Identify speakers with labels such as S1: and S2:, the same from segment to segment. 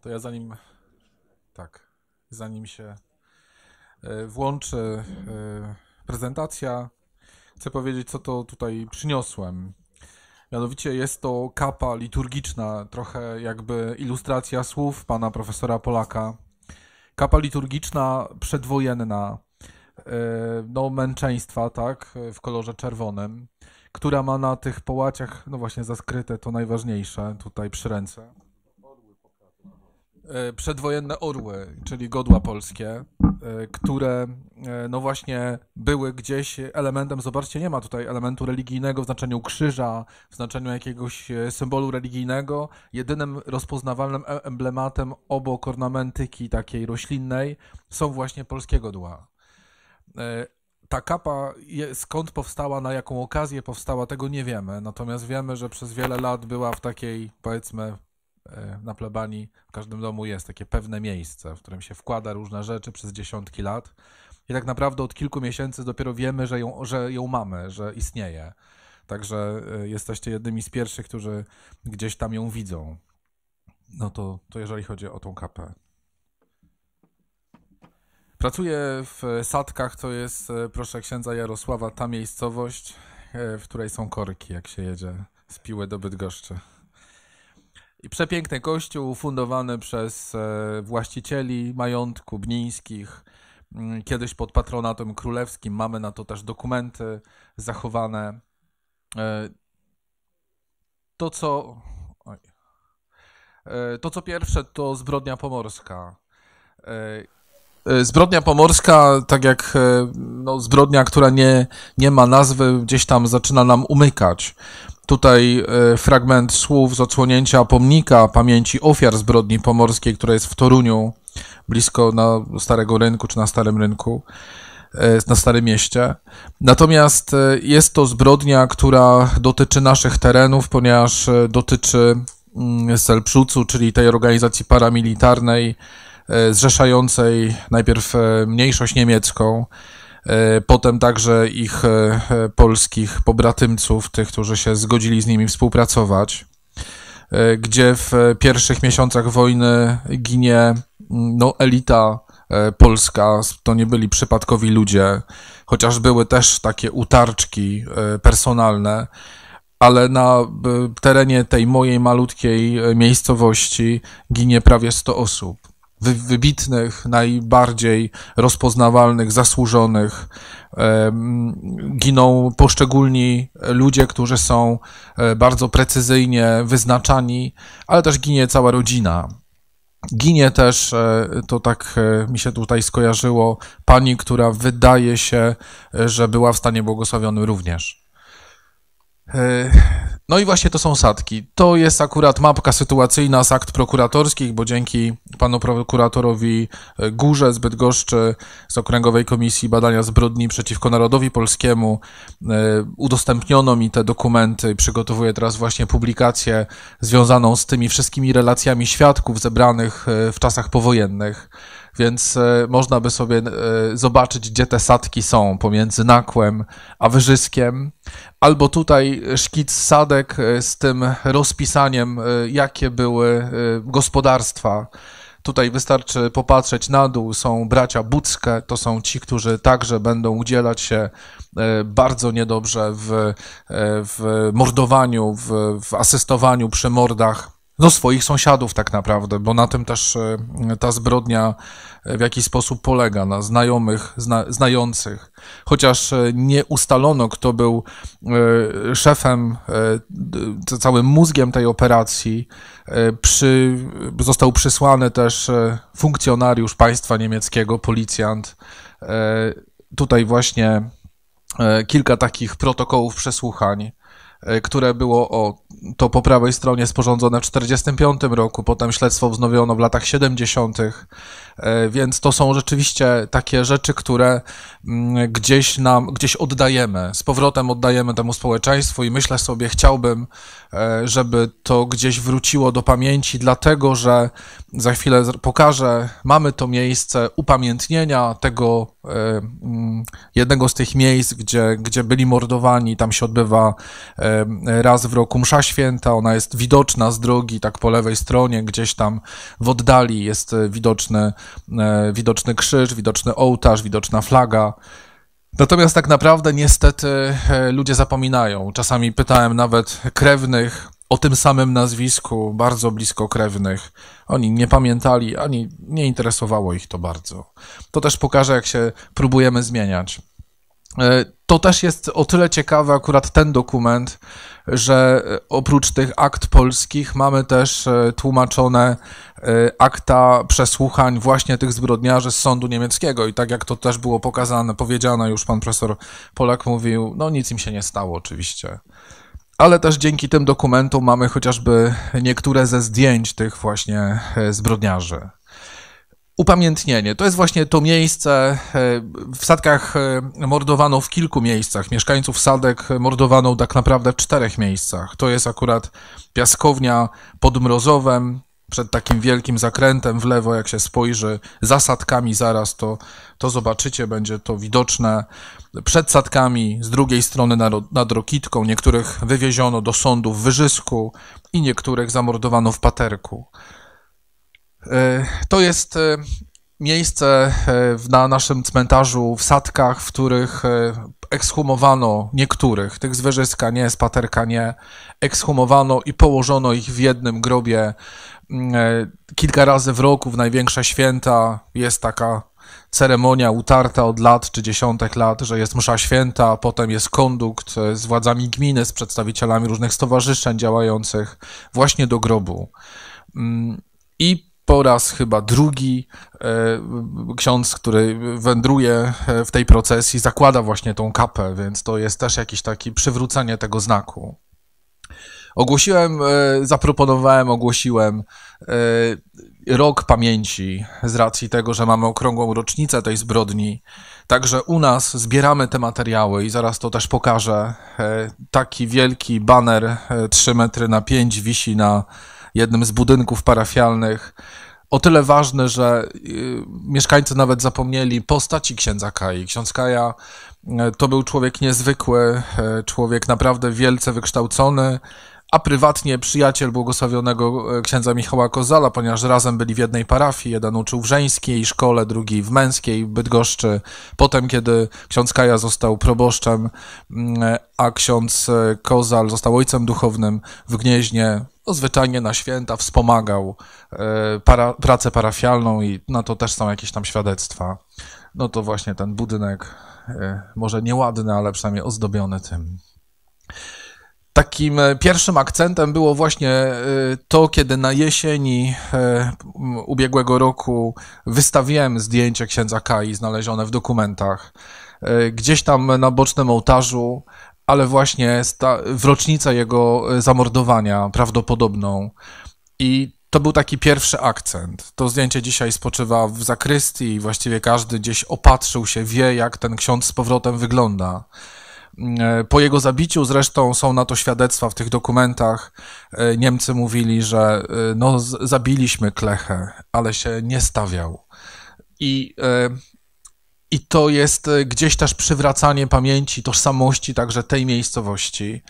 S1: To ja zanim. Tak. Zanim się e, włączy e, prezentacja, chcę powiedzieć, co to tutaj przyniosłem. Mianowicie jest to kapa liturgiczna, trochę jakby ilustracja słów pana profesora Polaka. Kapa liturgiczna przedwojenna, e, no męczeństwa, tak, w kolorze czerwonym, która ma na tych połaciach, no właśnie zaskryte to najważniejsze tutaj przy ręce E, przedwojenne orły, czyli godła polskie, e, które e, no właśnie były gdzieś elementem, zobaczcie, nie ma tutaj elementu religijnego w znaczeniu krzyża, w znaczeniu jakiegoś symbolu religijnego. Jedynym rozpoznawalnym emblematem obok ornamentyki takiej roślinnej są właśnie polskie godła. Ta kapa, skąd powstała, na jaką okazję powstała, tego nie wiemy. Natomiast wiemy, że przez wiele lat była w takiej, powiedzmy, E, na plebanii w każdym domu jest takie pewne miejsce, w którym się wkłada różne rzeczy przez dziesiątki lat. I tak naprawdę od kilku miesięcy dopiero wiemy, że ją, że ją mamy, że istnieje. Także e, jesteście jednymi z pierwszych, którzy gdzieś tam ją widzą. No to, to jeżeli chodzi o tą kapę. Pracuję w Sadkach, to jest, e, proszę księdza Jarosława, ta miejscowość, w której są korki, jak się jedzie z Piły do Bydgoszczy. Przepiękny kościół fundowany przez e, właścicieli majątku bnińskich, mm, kiedyś pod patronatem królewskim. Mamy na to też dokumenty zachowane. E, to, co. E, to, co pierwsze, to zbrodnia pomorska. Zbrodnia pomorska, tak jak no, zbrodnia, która nie, nie ma nazwy, gdzieś tam zaczyna nam umykać. Tutaj e, fragment słów z odsłonięcia pomnika pamięci ofiar zbrodni pomorskiej, która jest w Toruniu, blisko na Starego Rynku czy na Starym Rynku, e, na Starym Mieście. Natomiast e, jest to zbrodnia, która dotyczy naszych terenów, ponieważ dotyczy mm, Selpszucu, czyli tej organizacji paramilitarnej, zrzeszającej najpierw mniejszość niemiecką, E, potem także ich e, e, polskich pobratymców, tych, którzy się zgodzili z nimi współpracować, gdzie w pierwszych miesiącach wojny ginie mm, no, elita polska, to nie byli przypadkowi ludzie, chociaż były też takie utarczki personalne, ale na terenie tej mojej malutkiej miejscowości ginie prawie 100 osób wybitnych, najbardziej rozpoznawalnych, zasłużonych. Giną poszczególni ludzie, którzy są e, bardzo precyzyjnie wyznaczani, ale też ginie cała rodzina. Ginie też, e, to tak e, mi się tutaj skojarzyło, pani, która wydaje się, że była w stanie błogosławionym również. No i właśnie to są sadki. To jest akurat mapka sytuacyjna z akt prokuratorskich, bo dzięki panu prokuratorowi e, Górze z Bydgoszczy z Okręgowej Komisji Badania Zbrodni przeciwko Narodowi Polskiemu e, udostępniono mi te dokumenty. Przygotowuję teraz właśnie publikację związaną z tymi wszystkimi relacjami świadków zebranych e, w czasach powojennych więc e, można by sobie e, zobaczyć, gdzie te sadki są pomiędzy Nakłem a Wyżyskiem. Albo tutaj szkic sadek e, z tym rozpisaniem, jakie były gospodarstwa. Tutaj wystarczy popatrzeć na dół, są bracia Buckę, to są ci, którzy także będą udzielać się bardzo niedobrze w, w mordowaniu, w, w asystowaniu przy mordach no, swoich sąsiadów tak naprawdę, bo na tym też e, ta zbrodnia e, w jakiś sposób polega, na znajomych, zna, znających. Chociaż e, nie ustalono, kto był szefem, całym mózgiem tej operacji, przy, został przysłany też funkcjonariusz państwa niemieckiego, policjant. Tutaj właśnie kilka takich protokołów przesłuchań E, które było o to po prawej stronie sporządzone w 1945 roku, potem śledztwo wznowiono w latach 70. E, więc to są rzeczywiście takie rzeczy, które mm, gdzieś nam, gdzieś oddajemy, z powrotem oddajemy temu społeczeństwu i myślę sobie, chciałbym, e, żeby to gdzieś wróciło do pamięci, dlatego że za chwilę pokażę, mamy to miejsce upamiętnienia tego mm, jednego z tych miejsc, gdzie, gdzie byli mordowani, tam się odbywa raz w roku msza święta, ona jest widoczna z drogi, tak po lewej stronie, gdzieś tam w oddali jest e, widoczny, e, widoczny krzyż, widoczny ołtarz, widoczna flaga. Natomiast tak naprawdę niestety e, ludzie zapominają. Czasami pytałem nawet krewnych o tym samym nazwisku, bardzo blisko krewnych. Oni nie pamiętali, ani nie interesowało ich to bardzo. To też pokaże, jak się próbujemy zmieniać. E, to też jest o tyle ciekawy akurat ten dokument, że e, oprócz tych akt polskich mamy też e, tłumaczone akta przesłuchań właśnie tych zbrodniarzy z sądu niemieckiego i tak jak to też było pokazane, powiedziane już pan profesor Polak mówił, no nic im się nie stało oczywiście. Ale też dzięki tym dokumentom mamy chociażby niektóre ze zdjęć tych właśnie zbrodniarzy. Upamiętnienie. To jest właśnie to miejsce. E, w sadkach e, mordowano w kilku miejscach. Mieszkańców sadek mordowano tak naprawdę w czterech miejscach. To jest akurat piaskownia pod Mrozowem, przed takim wielkim zakrętem w lewo, jak się spojrzy, za sadkami zaraz to, to zobaczycie, będzie to widoczne. Przed sadkami, z drugiej strony nad, nad Rokitką, niektórych wywieziono do sądu w Wyżysku i niektórych zamordowano w Paterku. E, to jest e, miejsce e, na naszym cmentarzu w Sadkach, w których ekshumowano niektórych, tych z nie, z Paterka nie, ekshumowano i położono ich w jednym grobie mm, kilka razy w roku, w największe święta. Jest taka ceremonia utarta od lat czy dziesiątek lat, że jest msza święta, potem jest kondukt z władzami gminy, z przedstawicielami różnych stowarzyszeń działających właśnie do grobu. Mm, I po raz chyba drugi e, ksiądz, który wędruje e, w tej procesji, zakłada właśnie tą kapę, więc to jest też jakiś taki przywrócenie tego znaku. Ogłosiłem, e, zaproponowałem, ogłosiłem rok pamięci z racji tego, że mamy okrągłą rocznicę tej zbrodni. Także u nas zbieramy te materiały i zaraz to też pokażę. Taki wielki baner 3 metry na 5 wisi na jednym z budynków parafialnych. O tyle ważny, że y, mieszkańcy nawet zapomnieli postaci księdza Kai. Ksiądz Kaja y, to był człowiek niezwykły, y, człowiek naprawdę wielce wykształcony, a prywatnie przyjaciel błogosławionego księdza Michała Kozala, ponieważ razem byli w jednej parafii. Jeden uczył w żeńskiej szkole, drugi w męskiej w Bydgoszczy. Potem, kiedy ksiądz Kaja został proboszczem, a ksiądz Kozal został ojcem duchownym w Gnieźnie, no zwyczajnie na święta wspomagał e, para, pracę parafialną i na to też są jakieś tam świadectwa. No to właśnie ten budynek, e, może nieładny, ale przynajmniej ozdobiony tym. Takim e, pierwszym akcentem było właśnie to, kiedy na jesieni ubiegłego roku wystawiłem zdjęcie księdza Kai znalezione w dokumentach. Gdzieś tam na bocznym ołtarzu ale właśnie sta- w rocznicę jego e, zamordowania, prawdopodobną. I to był taki pierwszy akcent. To zdjęcie dzisiaj spoczywa w zakrystii, właściwie każdy gdzieś opatrzył się, wie jak ten ksiądz z powrotem wygląda. Mm, e, po jego zabiciu zresztą są na to świadectwa w tych dokumentach. E, Niemcy mówili, że no, z- zabiliśmy Klechę, ale się nie stawiał. I i to jest e, gdzieś też przywracanie pamięci, tożsamości także tej miejscowości.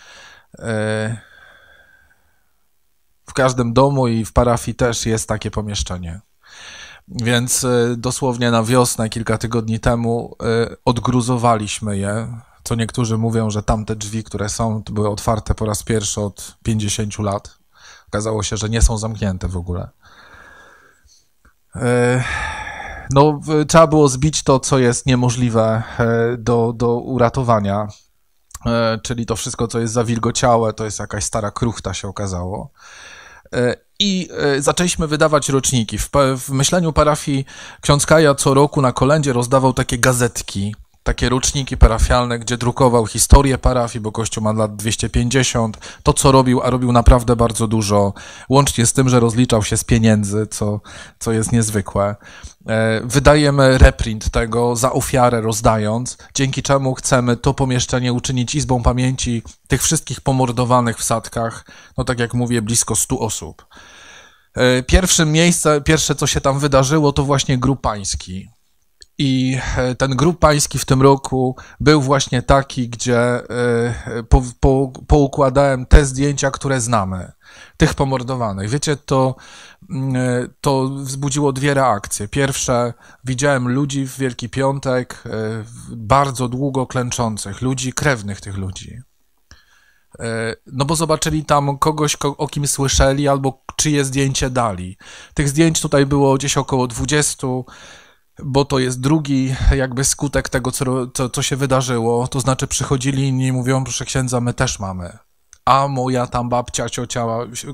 S1: E, w każdym domu i w parafii też jest takie pomieszczenie. Więc e, dosłownie na wiosnę, kilka tygodni temu, odgruzowaliśmy je. Co niektórzy mówią, że tamte drzwi, które są, były otwarte po raz pierwszy od 50 lat. Okazało się, że nie są zamknięte w ogóle. No, trzeba było zbić to, co jest niemożliwe e, do, do uratowania. E, czyli to wszystko, co jest zawilgociałe, to jest jakaś stara kruchta, się okazało. E, I zaczęliśmy wydawać roczniki. W, w myśleniu parafii ksiądz Kaja co roku na kolędzie rozdawał takie gazetki takie ruchniki parafialne, gdzie drukował historię parafii, bo kościół ma lat 250, to co robił, a robił naprawdę bardzo dużo, łącznie z tym, że rozliczał się z pieniędzy, co, co jest niezwykłe. E, wydajemy reprint tego za ofiarę rozdając, dzięki czemu chcemy to pomieszczenie uczynić izbą pamięci tych wszystkich pomordowanych w sadkach, no tak jak mówię, blisko 100 osób. E, pierwsze miejsce, pierwsze co się tam wydarzyło, to właśnie Grupański. I e, ten grup pański w tym roku był właśnie taki, gdzie e, po, po, poukładałem te zdjęcia, które znamy, tych pomordowanych. Wiecie, to, mm, e, to wzbudziło dwie reakcje. Pierwsze, widziałem ludzi w Wielki Piątek, bardzo długo klęczących, ludzi krewnych tych ludzi. No bo zobaczyli tam kogoś, o kim słyszeli, albo czyje zdjęcie dali. Tych zdjęć tutaj było gdzieś około 20 bo to jest drugi jakby skutek tego, co, co, co się wydarzyło. To znaczy przychodzili inni i mówią, proszę księdza, my też mamy. A moja tam babcia, ciocia,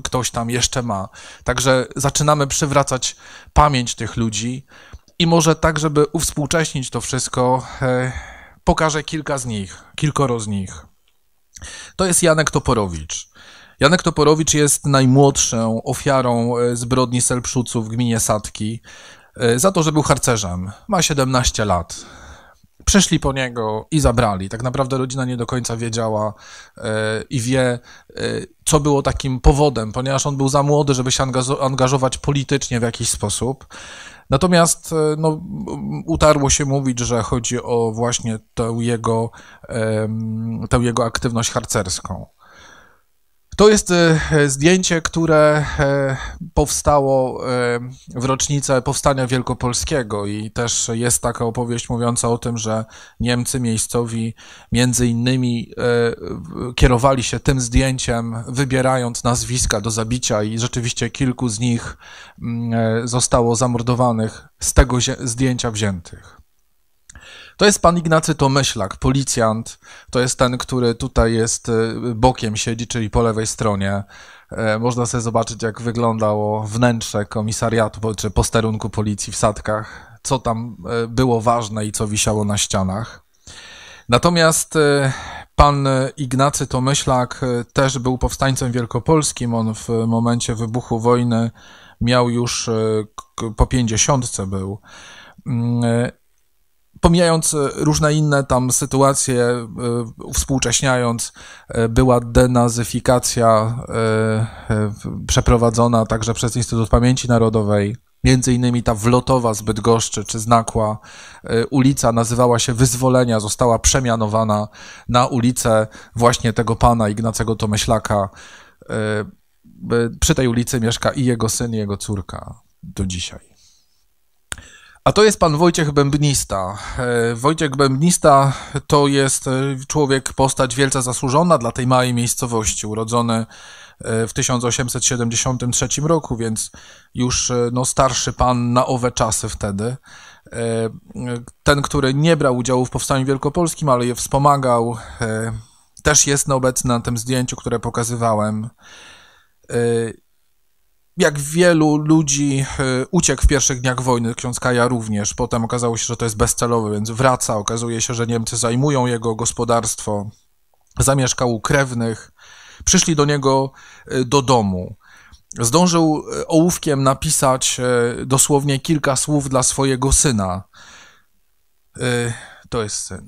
S1: ktoś tam jeszcze ma. Także zaczynamy przywracać pamięć tych ludzi i może tak, żeby uwspółcześnić to wszystko, e, pokażę kilka z nich, kilkoro z nich. To jest Janek Toporowicz. Janek Toporowicz jest najmłodszą ofiarą e, zbrodni Selpszuców w gminie Sadki. E, za to, że był harcerzem. Ma 17 lat. Przyszli po niego i zabrali. Tak naprawdę rodzina nie do końca wiedziała e, i wie, e, co było takim powodem, ponieważ on był za młody, żeby się angażować politycznie w jakiś sposób. Natomiast no, utarło się mówić, że chodzi o właśnie tę jego, tę jego aktywność harcerską. To jest e, zdjęcie, które e, powstało e, w rocznicę Powstania Wielkopolskiego i też jest taka opowieść mówiąca o tym, że Niemcy miejscowi między innymi kierowali się tym zdjęciem, wybierając nazwiska do zabicia i rzeczywiście kilku z nich mm, zostało zamordowanych z tego zdjęcia wziętych. To jest pan Ignacy Tomyślak, policjant. To jest ten, który tutaj jest e, bokiem siedzi, czyli po lewej stronie. E, można sobie zobaczyć, jak wyglądało wnętrze komisariatu czy posterunku policji w Sadkach, co tam e, było ważne i co wisiało na ścianach. Natomiast pan Ignacy Tomyślak też był powstańcem wielkopolskim. On w momencie wybuchu wojny miał już po pięćdziesiątce był mm, pomijając e, różne inne tam sytuacje, e, współcześniając, e, była denazyfikacja przeprowadzona także przez Instytut Pamięci Narodowej. Między innymi ta wlotowa z Bydgoszczy czy Znakła ulica nazywała się Wyzwolenia, została przemianowana na ulicę właśnie tego pana Ignacego Tomyślaka. Przy tej ulicy mieszka i jego syn, i jego córka do dzisiaj. A to jest pan Wojciech Bębnista. E, Wojciech Bębnista to jest e, człowiek, postać wielce zasłużona dla tej małej miejscowości, urodzony e, w 1873 roku, więc już no, starszy pan na owe czasy wtedy. Ten, który nie brał udziału w Powstaniu Wielkopolskim, ale je wspomagał, też jest obecny na tym zdjęciu, które pokazywałem jak wielu ludzi e, uciekł w pierwszych dniach wojny, ksiądz Kaja również. Potem okazało się, że to jest bezcelowy, więc wraca. Okazuje się, że Niemcy zajmują jego gospodarstwo, zamieszkał u krewnych. Przyszli do niego e, do domu. Zdążył e, ołówkiem napisać dosłownie kilka słów dla swojego syna. To jest syn.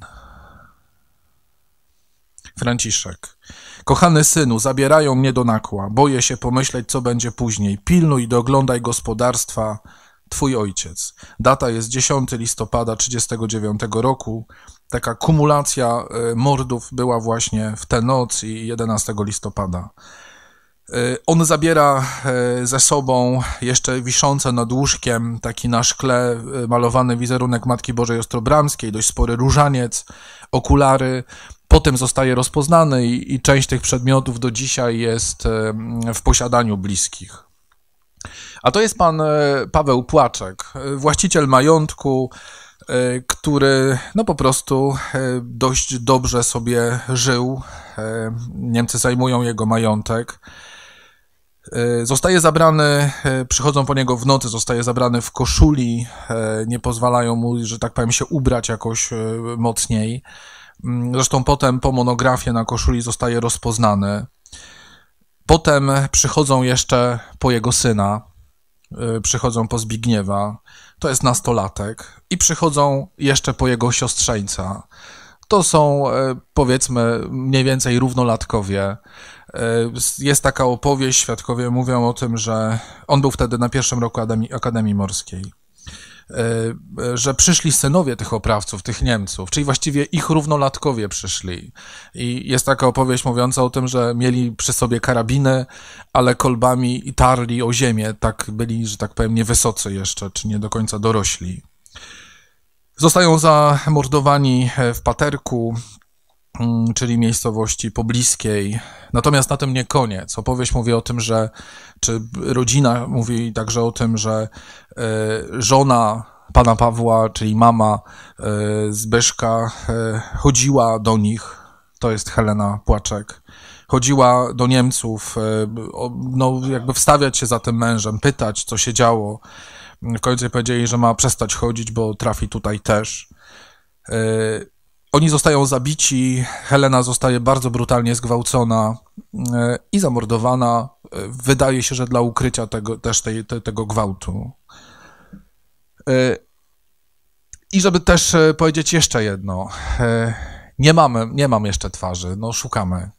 S1: Franciszek. Kochany synu, zabierają mnie do nakła. Boję się pomyśleć, co będzie później. Pilnuj i doglądaj gospodarstwa. Twój ojciec. Data jest 10 listopada 1939 roku. Taka kumulacja y, mordów była właśnie w tę noc i 11 listopada. Y, on zabiera y, ze sobą jeszcze wiszące nad łóżkiem taki na szkle malowany wizerunek Matki Bożej Ostrobramskiej, dość spory różaniec, okulary, potem zostaje rozpoznany i, i część tych przedmiotów do dzisiaj jest w posiadaniu bliskich. A to jest pan e, Paweł Płaczek, e, właściciel majątku, e, który no po prostu dość dobrze sobie żył. Niemcy zajmują jego majątek. Zostaje zabrany, przychodzą po niego w nocy, zostaje zabrany w koszuli, nie pozwalają mu, że tak powiem, się ubrać jakoś mocniej. Zresztą potem po monografie na koszuli zostaje rozpoznany. Potem przychodzą jeszcze po jego syna, y, przychodzą po Zbigniewa, to jest nastolatek, i przychodzą jeszcze po jego siostrzeńca. To są y, powiedzmy mniej więcej równolatkowie. Y, jest taka opowieść, świadkowie mówią o tym, że on był wtedy na pierwszym roku Akademii Morskiej. E, że przyszli synowie tych oprawców, tych Niemców, czyli właściwie ich równolatkowie przyszli. I jest taka opowieść mówiąca o tym, że mieli przy sobie karabiny, ale kolbami i tarli o ziemię, tak byli, że tak powiem, niewysocy jeszcze, czy nie do końca dorośli. Zostają zamordowani w paterku, Mm, czyli miejscowości pobliskiej. Natomiast na tym nie koniec. Opowieść mówi o tym, że, czy rodzina mówi także o tym, że e, żona pana Pawła, czyli mama e, Zbyszka, e, chodziła do nich. To jest Helena Płaczek chodziła do Niemców, no jakby wstawiać się za tym mężem, pytać, co się działo. W końcu powiedzieli, że ma przestać chodzić, bo trafi tutaj też. Oni zostają zabici, Helena zostaje bardzo brutalnie zgwałcona e, i zamordowana. E, wydaje się, że dla ukrycia tego, też tej, te, tego gwałtu. E, I żeby też powiedzieć jeszcze jedno. Nie mamy, nie mam jeszcze twarzy, no szukamy.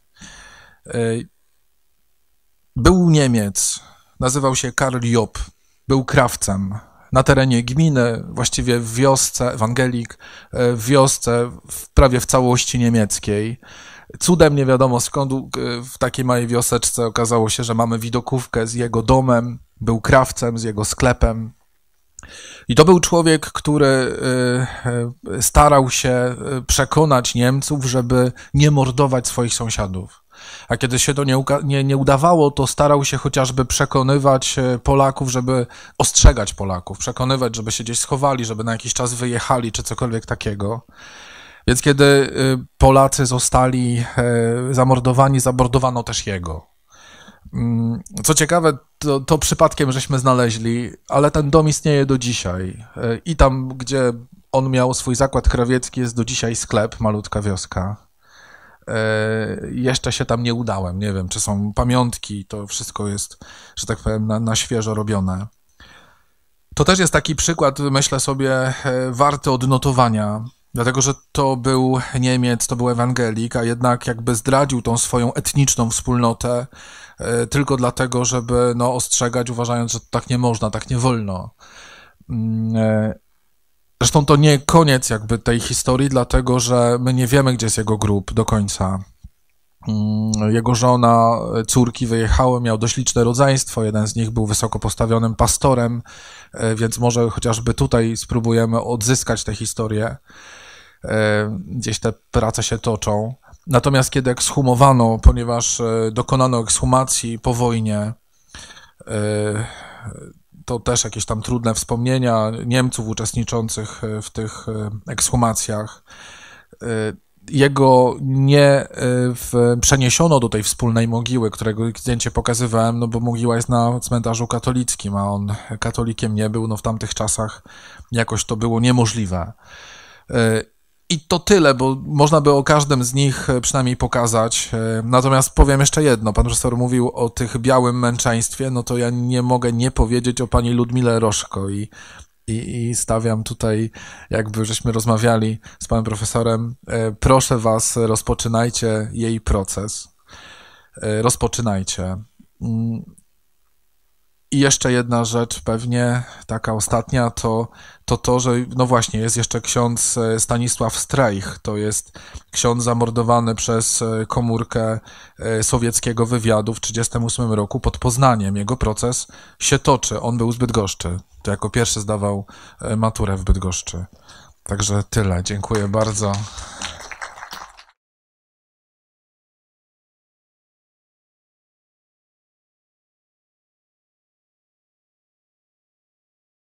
S1: Był Niemiec, nazywał się Karl Job, był krawcem na terenie gminy, właściwie w wiosce, Ewangelik, e, w wiosce w prawie w całości niemieckiej. Cudem nie wiadomo skąd e, w takiej małej wioseczce okazało się, że mamy widokówkę z jego domem, był krawcem, z jego sklepem. I to był człowiek, który e, starał się przekonać Niemców, żeby nie mordować swoich sąsiadów. A kiedy się to nie, nie, nie udawało, to starał się chociażby przekonywać e, Polaków, żeby ostrzegać Polaków, przekonywać, żeby się gdzieś schowali, żeby na jakiś czas wyjechali, czy cokolwiek takiego. Więc kiedy e, Polacy zostali e, zamordowani, zamordowano też jego. Mm, co ciekawe, to, to, przypadkiem żeśmy znaleźli, ale ten dom istnieje do dzisiaj. I tam, gdzie on miał swój zakład krawiecki, jest do dzisiaj sklep, malutka wioska. E, jeszcze się tam nie udałem. Nie wiem, czy są pamiątki, to wszystko jest, że tak powiem, na, na świeżo robione. To też jest taki przykład, myślę sobie, e, warty odnotowania, dlatego że to był Niemiec, to był ewangelik, a jednak jakby zdradził tą swoją etniczną wspólnotę e, tylko dlatego, żeby no, ostrzegać, uważając, że tak nie można, tak nie wolno. Mm, Zresztą to nie koniec jakby tej historii, dlatego że my nie wiemy, gdzie jest jego grób do końca. Mm, jego żona, córki wyjechały, miał dość liczne rodzeństwo. Jeden z nich był wysoko postawionym pastorem, e, więc może chociażby tutaj spróbujemy odzyskać tę historię. E, gdzieś te prace się toczą. Natomiast kiedy ekshumowano, ponieważ e, dokonano ekshumacji po wojnie, to też jakieś tam trudne wspomnienia Niemców uczestniczących e, w tych e, ekshumacjach. E, jego nie w, przeniesiono do tej wspólnej mogiły, którego zdjęcie pokazywałem, no bo mogiła jest na cmentarzu katolickim, a on katolikiem nie był, no w tamtych czasach jakoś to było niemożliwe. I to tyle, bo można by o każdym z nich e, przynajmniej pokazać. E, natomiast powiem jeszcze jedno. Pan profesor mówił o tych białym męczeństwie, no to ja nie mogę nie powiedzieć o pani Ludmile Roszko i, i, i stawiam tutaj, jakby żeśmy rozmawiali z panem profesorem, e, proszę was, rozpoczynajcie jej proces. Rozpoczynajcie mm, i jeszcze jedna rzecz, pewnie taka ostatnia, to, to to, że no właśnie jest jeszcze ksiądz e, Stanisław Strajch. To jest ksiądz zamordowany przez e, komórkę e, sowieckiego wywiadu w 1938 roku pod Poznaniem. Jego proces się toczy. On był z Bydgoszczy. To jako pierwszy zdawał maturę w Bydgoszczy. Także tyle. Dziękuję bardzo.